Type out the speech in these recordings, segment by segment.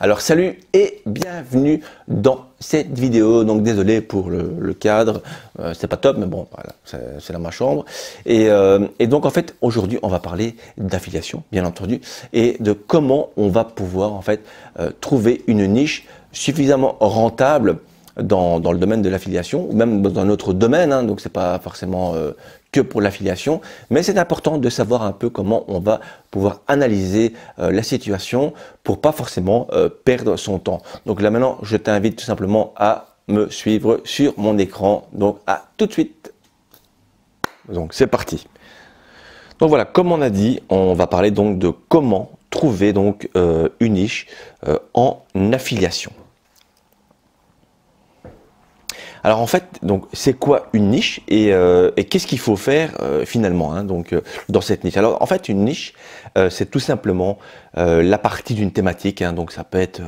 Alors salut et bienvenue dans cette vidéo. Donc désolé pour le, cadre, euh, c'est pas top, mais bon, voilà, c'est dans ma chambre. Euh, et, donc en fait, aujourd'hui, on va parler d'affiliation, bien entendu, et de comment on va pouvoir en fait euh, trouver une niche suffisamment rentable dans, le domaine de l'affiliation, ou même dans un autre domaine, hein, donc c'est pas forcément euh, que pour l'affiliation, mais c'est important de savoir un peu comment on va pouvoir analyser euh, la situation pour pas forcément euh, perdre son temps. Donc là maintenant, je t'invite tout simplement à me suivre sur mon écran. Donc à tout de suite. Donc c'est parti. Donc voilà, comme on a dit, on va parler donc de comment trouver donc une niche en affiliation. Alors en fait, donc c'est quoi une niche et, euh, qu'est-ce qu'il faut faire euh, finalement hein, donc euh, dans cette niche Alors en fait, une niche, c'est tout simplement la partie d'une thématique. Hein. donc ça peut être,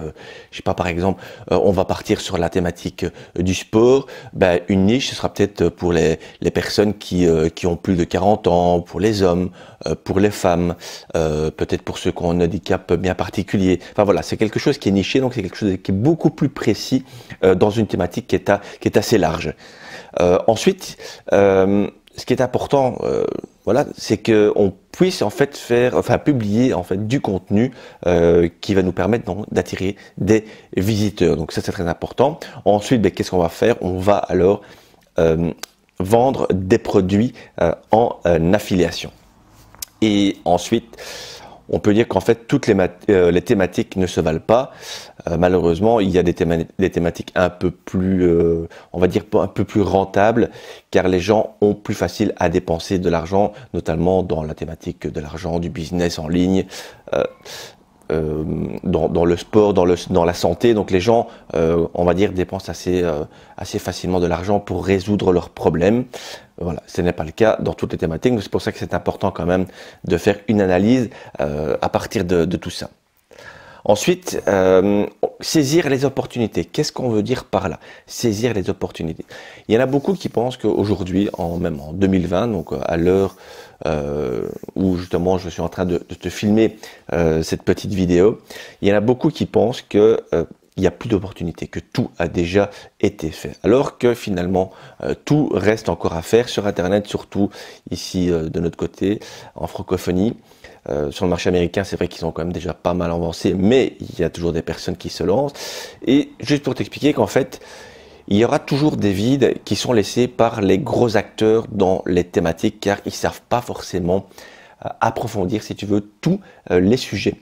je sais pas par exemple, on va partir sur la thématique du sport. Ben, une niche, ce sera peut-être pour les, personnes qui, ont plus de 40 ans, pour les hommes, pour les femmes, peut-être pour ceux qui ont un handicap bien particulier. Enfin voilà, c'est quelque chose qui est niché, donc c'est quelque chose qui est beaucoup plus précis dans une thématique qui est à, qui est large. Euh, ensuite, euh, ce qui est important, euh, voilà, c'est que on puisse en fait faire, enfin publier en fait du contenu qui va nous permettre d'attirer des visiteurs. Donc ça c'est très important. Ensuite, ben, qu'est-ce qu'on va faire On va alors vendre des produits en affiliation. Et ensuite, on peut dire qu'en fait, toutes les, euh, thématiques ne se valent pas. Euh, malheureusement, il y a des, thématiques un peu plus, euh, on va dire, un peu plus rentables, car les gens ont plus facile à dépenser de l'argent, notamment dans la thématique de l'argent, du business en ligne. Euh, dans, le sport, dans, le, dans la santé. Donc les gens, euh, on va dire, dépensent assez, euh, assez facilement de l'argent pour résoudre leurs problèmes. Voilà, ce n'est pas le cas dans toutes les thématiques. C'est pour ça que c'est important quand même de faire une analyse à partir de tout ça. Ensuite, euh, saisir les opportunités. Qu'est-ce qu'on veut dire par là Saisir les opportunités. Il y en a beaucoup qui pensent qu'aujourd'hui, en même en 2020, donc euh, à l'heure euh, où justement je suis en train de, te filmer cette petite vidéo, il y en a beaucoup qui pensent que il n'y a plus d'opportunités, que tout a déjà été fait. Alors que finalement, tout reste encore à faire sur Internet, surtout ici de notre côté, en francophonie. Euh, sur le marché américain, c'est vrai qu'ils ont quand même déjà pas mal avancé, mais il y a toujours des personnes qui se lancent. Et juste pour t'expliquer qu'en fait, il y aura toujours des vides qui sont laissés par les gros acteurs dans les thématiques, car ils ne savent pas forcément euh, approfondir, si tu veux, tous euh, les sujets.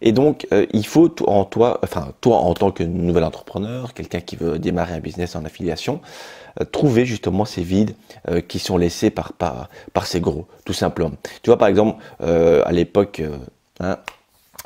Et donc, euh, il faut en toi, enfin toi en tant que nouvel entrepreneur, quelqu'un qui veut démarrer un business en affiliation, euh, trouver justement ces vides euh, qui sont laissés par, par, ces gros, tout simplement. Tu vois, par exemple, à l'époque, hein,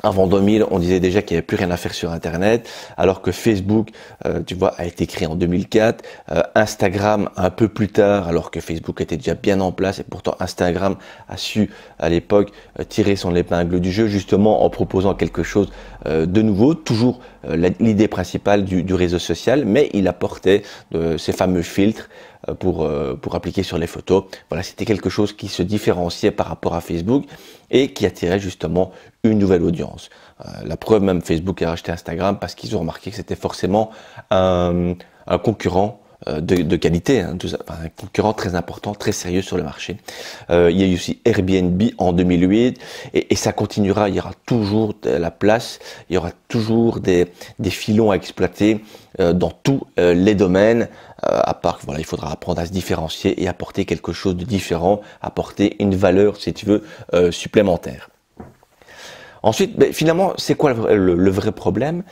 avant 2000, on disait déjà qu'il n'y avait plus rien à faire sur Internet, alors que Facebook, euh, tu vois, a été créé en 2004, euh, Instagram un peu plus tard, alors que Facebook était déjà bien en place, et pourtant Instagram a su à l'époque euh, tirer son épingle du jeu, justement en proposant quelque chose de nouveau, toujours euh, l'idée principale du, réseau social, mais il apportait euh, ces fameux filtres euh, pour, pour appliquer sur les photos. Voilà, c'était quelque chose qui se différenciait par rapport à Facebook et qui attirait justement une nouvelle audience. la preuve, même Facebook a racheté Instagram parce qu'ils ont remarqué que c'était forcément un concurrent euh, de, qualité, hein, un concurrent très important, très sérieux sur le marché. Euh, il y a eu aussi Airbnb en 2008 et, ça continuera, il y aura toujours de la place, il y aura toujours des, filons à exploiter euh, dans tous les domaines, à part voilà, il faudra apprendre à se différencier et apporter quelque chose de différent, apporter une valeur, si tu veux, supplémentaire. Ensuite, ben, finalement, c'est quoi le, vrai problème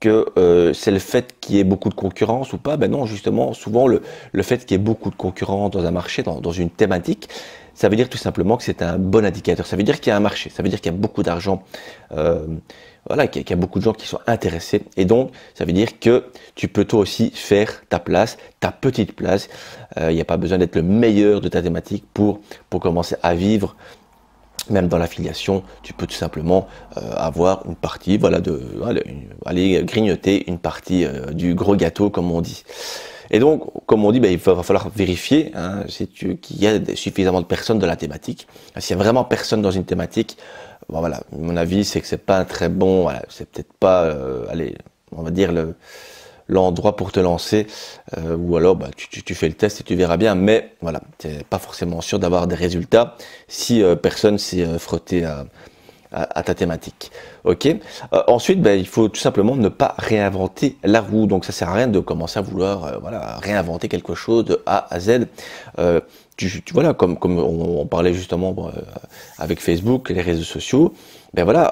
que euh, c'est le fait qu'il y ait beaucoup de concurrence ou pas. Ben non, justement, souvent le, fait qu'il y ait beaucoup de concurrence dans un marché, dans, une thématique, ça veut dire tout simplement que c'est un bon indicateur. Ça veut dire qu'il y a un marché, ça veut dire qu'il y a beaucoup d'argent, euh, voilà, qu'il y, a beaucoup de gens qui sont intéressés. Et donc, ça veut dire que tu peux toi aussi faire ta place, ta petite place. Euh, il n'y a pas besoin d'être le meilleur de ta thématique pour, pour commencer à vivre même dans l'affiliation, tu peux tout simplement euh, avoir une partie, voilà, de, aller grignoter une partie euh, du gros gâteau, comme on dit. Et donc, comme on dit, ben, il va, falloir vérifier hein, qu'il y a suffisamment de personnes dans la thématique. S'il y a vraiment personne dans une thématique, ben, voilà, mon avis, c'est que c'est pas un très bon, c'est peut-être pas, euh, on va dire le, l'endroit pour te lancer, euh, ou alors bah, tu, fais le test et tu verras bien, mais voilà, tu n'es pas forcément sûr d'avoir des résultats si euh, personne s'est euh, frotté à, ta thématique. Ok. ensuite, bah, il faut tout simplement ne pas réinventer la roue, donc ça sert à rien de commencer à vouloir voilà, réinventer quelque chose de A à Z. Tu, voilà, comme, comme on, parlait justement avec Facebook, les réseaux sociaux, ben voilà,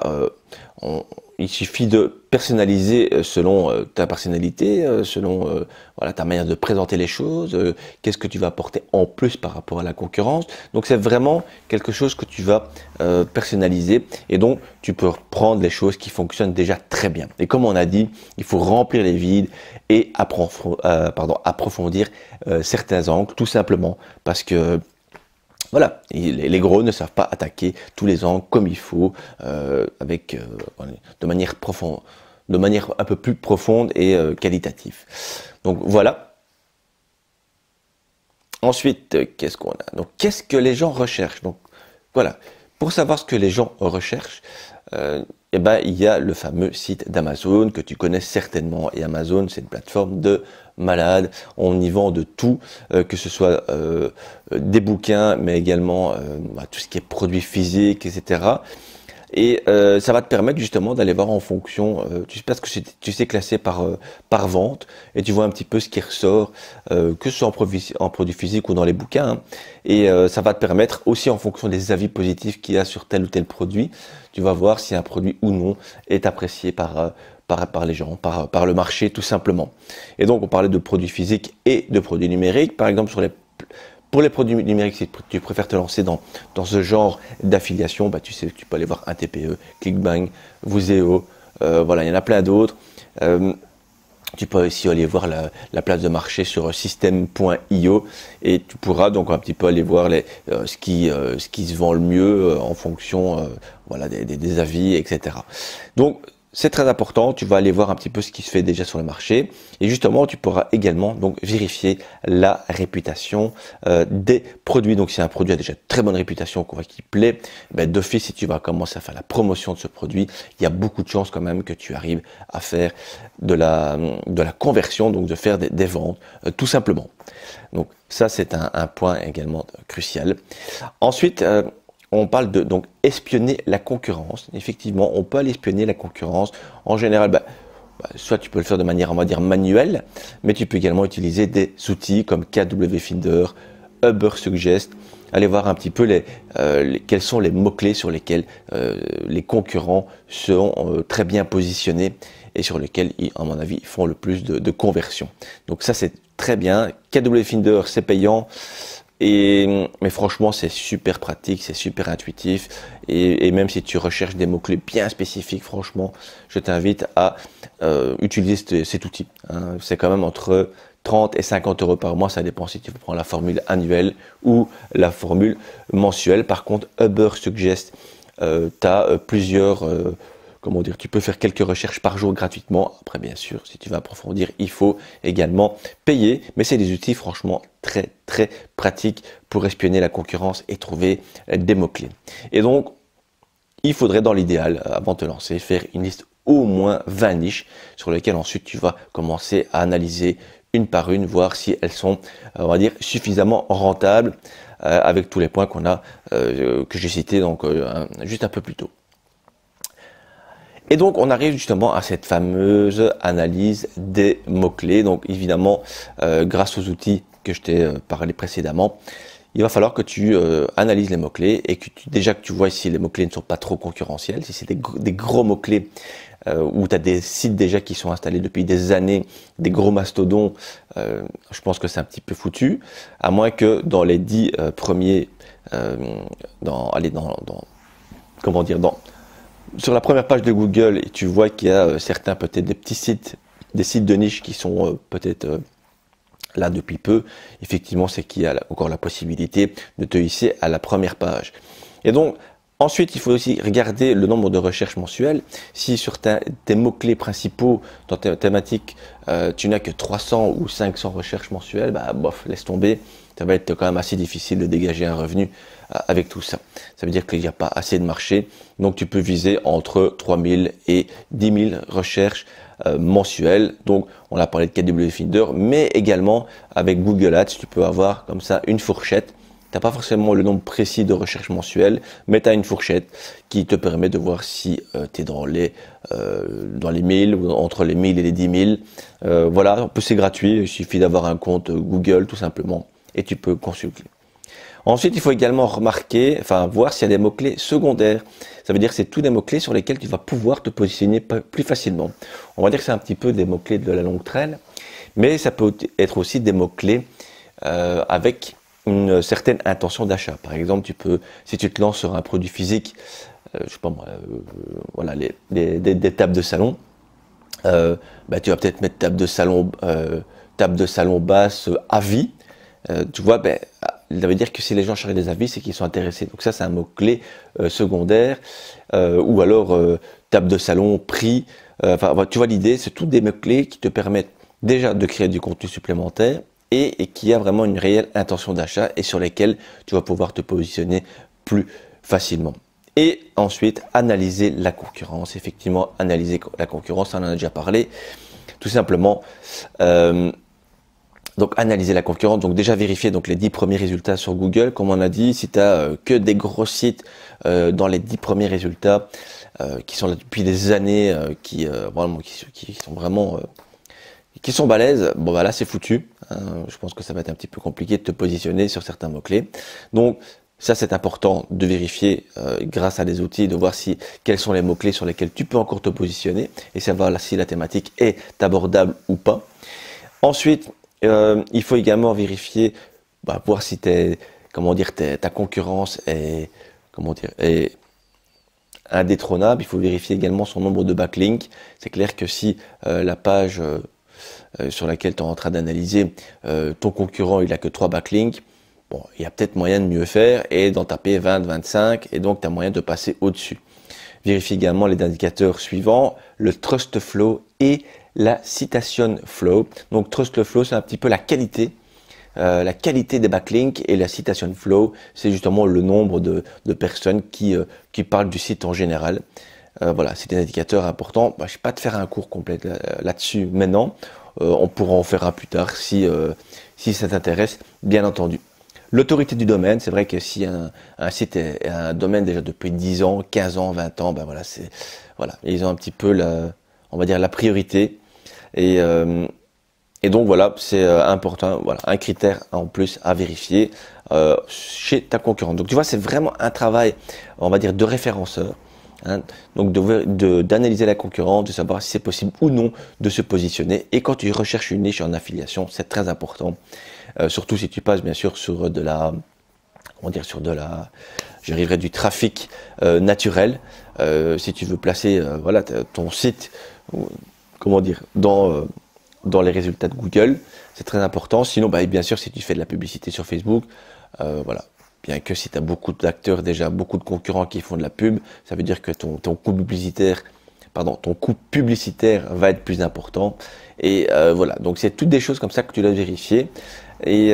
on, il suffit de personnaliser euh, selon euh, ta personnalité, euh, selon voilà ta manière de présenter les choses, qu'est-ce que tu vas apporter en plus par rapport à la concurrence. Donc c'est vraiment quelque chose que tu vas personnaliser et donc tu peux reprendre les choses qui fonctionnent déjà très bien. Et comme on a dit, il faut remplir les vides et approfondir, certains angles tout simplement parce que voilà, les gros ne savent pas attaquer tous les ans comme il faut, euh, avec, euh, de manière de manière un peu plus profonde et euh, qualitative. Donc voilà. Ensuite, qu'est-ce qu'on a Donc, qu'est-ce que les gens recherchent Donc, voilà. Pour savoir ce que les gens recherchent, euh, eh ben, il y a le fameux site d'Amazon que tu connais certainement. Et Amazon, c'est une plateforme de malade On y vend de tout, euh, que ce soit euh, des bouquins, mais également bah, tout ce qui est produits physiques, etc. Et euh, ça va te permettre justement d'aller voir en fonction, euh, tu sais parce que tu sais classer par, euh, par vente, et tu vois un petit peu ce qui ressort, que ce soit en produit, en physique ou dans les bouquins. Hein. Et ça va te permettre aussi en fonction des avis positifs qu'il y a sur tel ou tel produit, tu vas voir si un produit ou non est apprécié par, par, les gens, par, par le marché tout simplement. Et donc on parlait de produits physiques et de produits numériques, par exemple sur les pour les produits numériques, si tu préfères te lancer dans, dans ce genre d'affiliation, bah, tu sais tu peux aller voir un TPE, ClickBank, Vuseo, euh, voilà, il y en a plein d'autres. Euh, tu peux aussi aller voir la, la place de marché sur system.io et tu pourras donc un petit peu aller voir les, euh, ce, qui, euh, ce qui se vend le mieux en fonction voilà, des, des, des, avis, etc. Donc c'est très important, tu vas aller voir un petit peu ce qui se fait déjà sur le marché et justement tu pourras également donc vérifier la réputation euh, des produits. Donc si un produit a déjà très bonne réputation, qu'on voit qu'il plaît, ben, d'office si tu vas commencer à faire la promotion de ce produit, il y a beaucoup de chances quand même que tu arrives à faire de la, de la conversion, donc de faire des, ventes euh, tout simplement. Donc ça c'est un, point également crucial. Ensuite, euh, on parle de donc espionner la concurrence. Effectivement, on peut aller espionner la concurrence. En général, bah, bah, soit tu peux le faire de manière, on va dire, manuelle, mais tu peux également utiliser des outils comme KW Finder, Uber Suggest. Aller voir un petit peu les, euh, quels sont les mots-clés sur lesquels euh, les concurrents sont euh, très bien positionnés et sur lesquels, ils, à mon avis, font le plus de, de conversions. Donc ça, c'est très bien. KW Finder, c'est payant mais franchement, c'est super pratique, c'est super intuitif. Et, même si tu recherches des mots-clés bien spécifiques, franchement, je t'invite à euh, utiliser cet, outil. Hein. C'est quand même entre 30 et 50 euros par mois. Ça dépend si tu prends la formule annuelle ou la formule mensuelle. Par contre, Uber Suggest, euh, tu as euh, plusieurs comment dire, tu peux faire quelques recherches par jour gratuitement. Après, bien sûr, si tu veux approfondir, il faut également payer. Mais c'est des outils franchement très, très pratiques pour espionner la concurrence et trouver des mots-clés. Et donc, il faudrait dans l'idéal, euh, avant de te lancer, faire une liste au moins 20 niches sur lesquelles ensuite tu vas commencer à analyser une par une, voir si elles sont, euh, on va dire, suffisamment rentables euh, avec tous les points qu'on a, que j'ai cités donc juste un peu plus tôt. Et donc on arrive justement à cette fameuse analyse des mots-clés. Donc évidemment, euh, grâce aux outils que je t'ai euh, parlé précédemment, il va falloir que tu euh, analyses les mots-clés et que déjà que tu vois si les mots-clés ne sont pas trop concurrentiels, si c'est des, gros mots-clés où tu as des sites déjà qui sont installés depuis des années, des gros mastodons, je pense que c'est un petit peu foutu, à moins que dans les dix premiers, dans, allez, dans, comment dire, dans sur la première page de Google tu vois qu'il y a euh, certains peut-être des petits sites, des sites de niche qui sont euh, peut-être euh, là depuis peu, effectivement c'est qu'il y a encore la possibilité de te hisser à la première page. Et donc ensuite il faut aussi regarder le nombre de recherches mensuelles. Si sur tes mots-clés principaux dans ta thématique tu n'as que 300 ou 500 recherches mensuelles, bah bof, laisse tomber, ça va être quand même assez difficile de dégager un revenu euh, avec tout ça. Ça veut dire qu'il n'y a pas assez de marché. Donc tu peux viser entre 3000 et 10 000 recherches euh, mensuelles. Donc on a parlé de KW Finder, mais également avec Google Ads, tu peux avoir comme ça une fourchette. Tu n'as pas forcément le nombre précis de recherches mensuelles, mais tu as une fourchette qui te permet de voir si euh, tu es dans les, dans les 1000 ou entre les 1000 et les 10 000. voilà, en plus c'est gratuit, il suffit d'avoir un compte Google tout simplement et tu peux consulter. Ensuite, il faut également remarquer, enfin voir s'il y a des mots-clés secondaires. Ça veut dire que c'est tous des mots-clés sur lesquels tu vas pouvoir te positionner plus facilement. On va dire que c'est un petit peu des mots-clés de la longue traîne, mais ça peut être aussi des mots-clés euh, avec une certaine intention d'achat. Par exemple, tu peux, si tu te lances sur un produit physique, euh, je sais pas moi, euh, voilà, des, tables de salon, bah, tu vas peut-être mettre table de salon, table de salon basse à vie euh, tu vois, ben, ça veut dire que si les gens cherchent des avis, c'est qu'ils sont intéressés. Donc ça, c'est un mot-clé euh, secondaire. Euh, ou alors, table de salon, prix. Enfin, tu vois, l'idée, c'est tous des mots-clés qui te permettent déjà de créer du contenu supplémentaire et, et qui a vraiment une réelle intention d'achat et sur lesquels tu vas pouvoir te positionner plus facilement. Et ensuite, analyser la concurrence. Effectivement, analyser la concurrence, on en a déjà parlé. Tout simplement, donc analyser la concurrence, donc déjà vérifier donc les 10 premiers résultats sur Google, comme on a dit, si tu as euh, que des gros sites euh, dans les 10 premiers résultats euh, qui sont là depuis des années qui, vraiment, qui, sont vraiment qui sont balèzes, bon bah là c'est foutu. Hein. je pense que ça va être un petit peu compliqué de te positionner sur certains mots-clés. Donc ça, c'est important de vérifier grâce à des outils, de voir si quels sont les mots-clés sur lesquels tu peux encore te positionner et savoir si la thématique est abordable ou pas. Ensuite, euh, il faut également vérifier, bah, voir si comment dire, ta concurrence est, indétrônable. Il faut vérifier également son nombre de backlinks. C'est clair que si euh, la page euh, sur laquelle tu es en train d'analyser, ton concurrent, il a que trois backlinks, bon, il y a peut-être moyen de mieux faire et d'en taper 20, 25, et donc tu as moyen de passer au-dessus. Vérifie également les indicateurs suivants, le trust flow et la citation flow. Donc trust le flow, c'est un petit peu la qualité. Euh, la qualité des backlinks et la citation flow, c'est justement le nombre de, personnes qui, euh, qui parlent du site en général. Euh, voilà, c'est un indicateur important, bah, je ne vais pas te faire un cours complet là-dessus maintenant. on pourra en faire un plus tard si, si ça t'intéresse, bien entendu. L'autorité du domaine, c'est vrai que si un, un, site est un domaine déjà depuis 10 ans, 15 ans, 20 ans, ben voilà, c'est voilà, ils ont un petit peu la, on va dire, la priorité. Et, euh, et donc voilà, c'est euh, important, voilà, un critère en plus à vérifier euh, chez ta concurrente. Donc tu vois, c'est vraiment un travail, on va dire, de référenceur. Hein. donc d'analyser de, d'analyser la concurrence, de savoir si c'est possible ou non de se positionner. Et quand tu recherches une niche en affiliation, c'est très important. surtout si tu passes bien sûr sur de la, on dire sur de la, j'arriverai du trafic naturel. Euh, si tu veux placer euh, voilà, ton site, comment dire, dans, euh, dans les résultats de Google, c'est très important. Sinon, bah, bien sûr, si tu fais de la publicité sur Facebook, voilà. Bien que si tu as beaucoup d'acteurs déjà, beaucoup de concurrents qui font de la pub, ça veut dire que ton, ton coût publicitaire, pardon, ton coût publicitaire va être plus important. Et voilà, donc c'est toutes des choses comme ça que tu dois vérifier. Et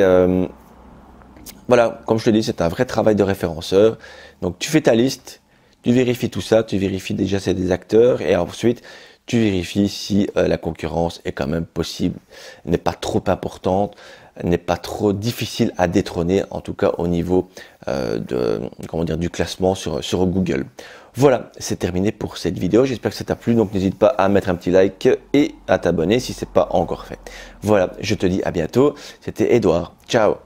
voilà, comme je te dis, c'est un vrai travail de référenceur. Donc tu fais ta liste, tu vérifies tout ça, tu vérifies déjà c'est des acteurs et ensuite tu vérifies si euh, la concurrence est quand même possible, n'est pas trop importante, n'est pas trop difficile à détrôner, en tout cas au niveau euh, de, comment dire, du classement sur, sur Google. Voilà, c'est terminé pour cette vidéo. J'espère que ça t'a plu, donc n'hésite pas à mettre un petit like et à t'abonner si ce n'est pas encore fait. Voilà, je te dis à bientôt. C'était Edouard. Ciao